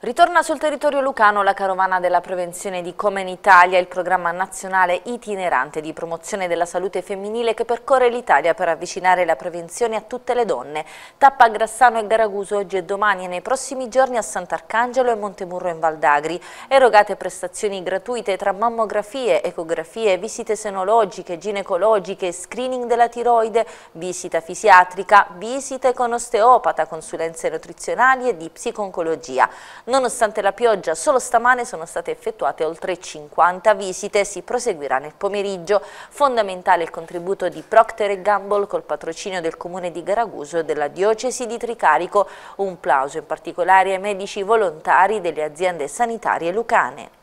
Ritorna sul territorio lucano la carovana della prevenzione di Come in Italia, il programma nazionale itinerante di promozione della salute femminile che percorre l'Italia per avvicinare la prevenzione a tutte le donne. Tappa a Grassano e Garaguso oggi e domani e nei prossimi giorni a Sant'Arcangelo e Montemurro in Valdagri. Erogate prestazioni gratuite tra mammografie, ecografie, visite senologiche, ginecologiche, screening della tiroide, visita fisiatrica, visite con osteopata, consulenze nutrizionali e di psiconcologia. Nonostante la pioggia, solo stamane sono state effettuate oltre 50 visite, si proseguirà nel pomeriggio. Fondamentale il contributo di Procter Gamble col patrocinio del Comune di Garaguso e della Diocesi di Tricarico, un plauso in particolare ai medici volontari delle aziende sanitarie lucane.